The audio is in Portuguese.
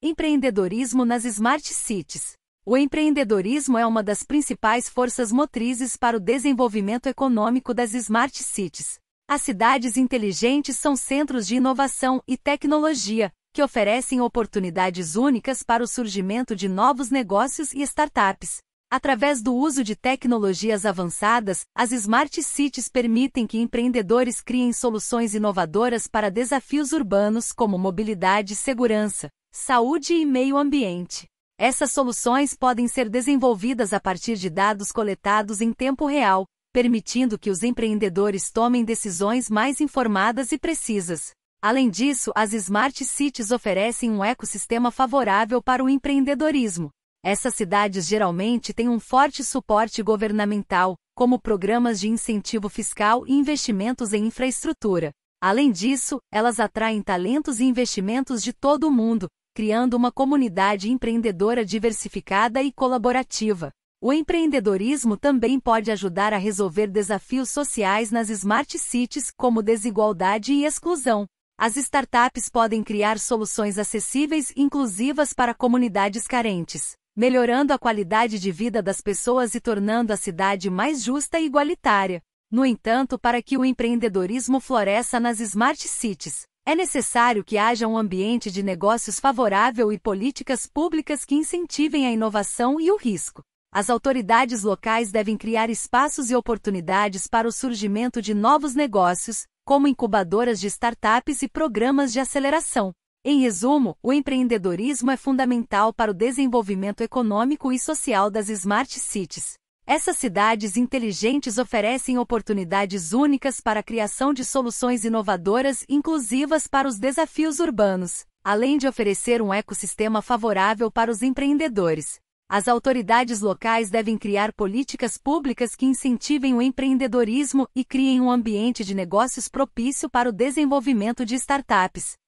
Empreendedorismo nas Smart Cities. O empreendedorismo é uma das principais forças motrizes para o desenvolvimento econômico das Smart Cities. As cidades inteligentes são centros de inovação e tecnologia, que oferecem oportunidades únicas para o surgimento de novos negócios e startups. Através do uso de tecnologias avançadas, as Smart Cities permitem que empreendedores criem soluções inovadoras para desafios urbanos como mobilidade e segurança saúde e meio ambiente. Essas soluções podem ser desenvolvidas a partir de dados coletados em tempo real, permitindo que os empreendedores tomem decisões mais informadas e precisas. Além disso, as Smart Cities oferecem um ecossistema favorável para o empreendedorismo. Essas cidades geralmente têm um forte suporte governamental, como programas de incentivo fiscal e investimentos em infraestrutura. Além disso, elas atraem talentos e investimentos de todo o mundo, criando uma comunidade empreendedora diversificada e colaborativa. O empreendedorismo também pode ajudar a resolver desafios sociais nas smart cities, como desigualdade e exclusão. As startups podem criar soluções acessíveis e inclusivas para comunidades carentes, melhorando a qualidade de vida das pessoas e tornando a cidade mais justa e igualitária. No entanto, para que o empreendedorismo floresça nas smart cities, é necessário que haja um ambiente de negócios favorável e políticas públicas que incentivem a inovação e o risco. As autoridades locais devem criar espaços e oportunidades para o surgimento de novos negócios, como incubadoras de startups e programas de aceleração. Em resumo, o empreendedorismo é fundamental para o desenvolvimento econômico e social das smart cities. Essas cidades inteligentes oferecem oportunidades únicas para a criação de soluções inovadoras inclusivas para os desafios urbanos, além de oferecer um ecossistema favorável para os empreendedores. As autoridades locais devem criar políticas públicas que incentivem o empreendedorismo e criem um ambiente de negócios propício para o desenvolvimento de startups.